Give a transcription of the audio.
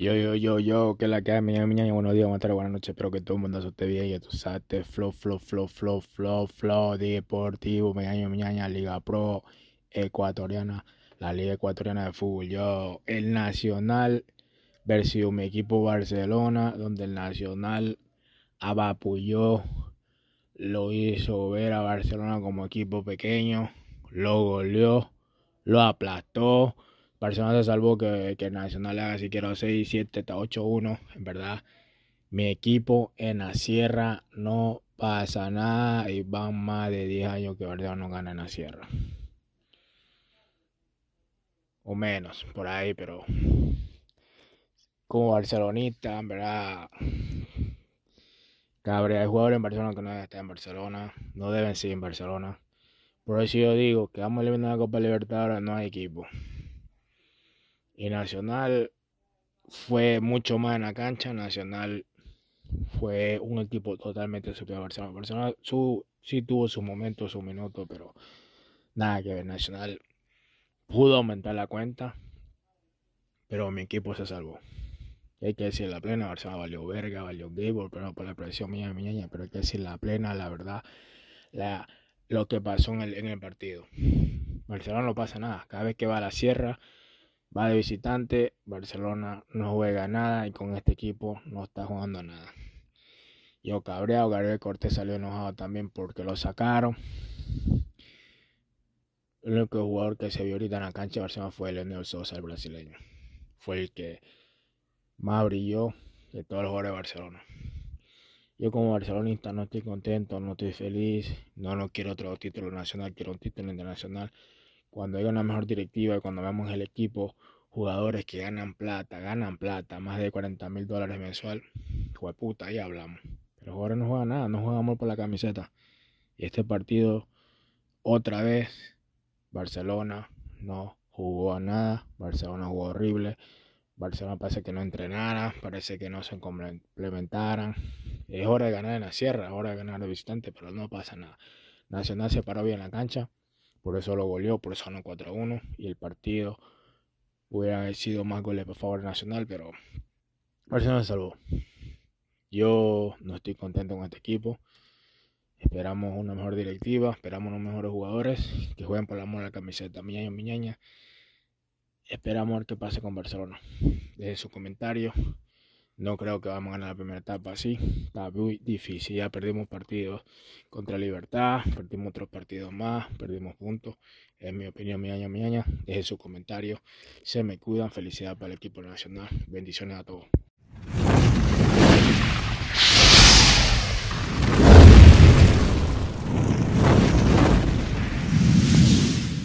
Yo, yo, yo, yo, que la que hay, miña, miña, buenos días, buenas tardes, buenas noches, espero que todo el mundo se esté bien, que tú sabes, este flow, flow, flow, flow, flow, flow, deportivo, mi miña, liga pro, ecuatoriana, la liga ecuatoriana de fútbol, yo, el Nacional versus mi equipo Barcelona, donde el Nacional abapulló, lo hizo ver a Barcelona como equipo pequeño, lo goleó, lo aplastó, Barcelona se salvó que, que Nacional haga siquiera 6, 7, 8, 1. En verdad, mi equipo en la sierra no pasa nada y van más de 10 años que Barcelona no gana en la sierra. O menos, por ahí, pero como barcelonista, en verdad. Cabrea, hay jugadores en Barcelona que no deben estar en Barcelona, no deben seguir en Barcelona. Por eso yo digo que vamos a eliminar la Copa Libertadores, no hay equipo. Y Nacional fue mucho más en la cancha. Nacional fue un equipo totalmente superior a Barcelona. Barcelona su, sí tuvo su momento, su minuto, pero nada que ver. Nacional pudo aumentar la cuenta, pero mi equipo se salvó. hay que decir la plena, Barcelona valió verga, valió Gable, pero por la presión mía, mía, pero hay que decir la plena, la verdad, la, lo que pasó en el, en el partido. Barcelona no pasa nada, cada vez que va a la sierra, Va de visitante, Barcelona no juega nada y con este equipo no está jugando nada. Yo cabreado, Gabriel Cortés salió enojado también porque lo sacaron. El único jugador que se vio ahorita en la cancha de Barcelona fue Leonel Sosa, el brasileño. Fue el que más brilló de todos los jugadores de Barcelona. Yo como barcelonista no estoy contento, no estoy feliz, no, no quiero otro título nacional, quiero un título internacional cuando hay una mejor directiva, cuando vemos el equipo, jugadores que ganan plata, ganan plata, más de 40 mil dólares mensual, puta, ahí hablamos. Pero ahora no juega nada, no juega por la camiseta. Y este partido, otra vez, Barcelona no jugó a nada, Barcelona jugó horrible, Barcelona parece que no entrenara, parece que no se complementaran. Es hora de ganar en la sierra, es hora de ganar de visitante, pero no pasa nada. Nacional se paró bien en la cancha, por eso lo goleó, por eso no 4-1. Y el partido hubiera sido más goles por favor Nacional, pero Barcelona se salvó. Yo no estoy contento con este equipo. Esperamos una mejor directiva, esperamos unos mejores jugadores que jueguen por el amor la camiseta. Miñaña, miñaña. Esperamos que pase con Barcelona. Dejen su comentario. No creo que vamos a ganar la primera etapa así. Está muy difícil. Ya perdimos partidos contra Libertad, perdimos otros partidos más, perdimos puntos. En mi opinión, mi año, mi año. Dejen sus comentarios. Se me cuidan. Felicidad para el equipo nacional. Bendiciones a todos.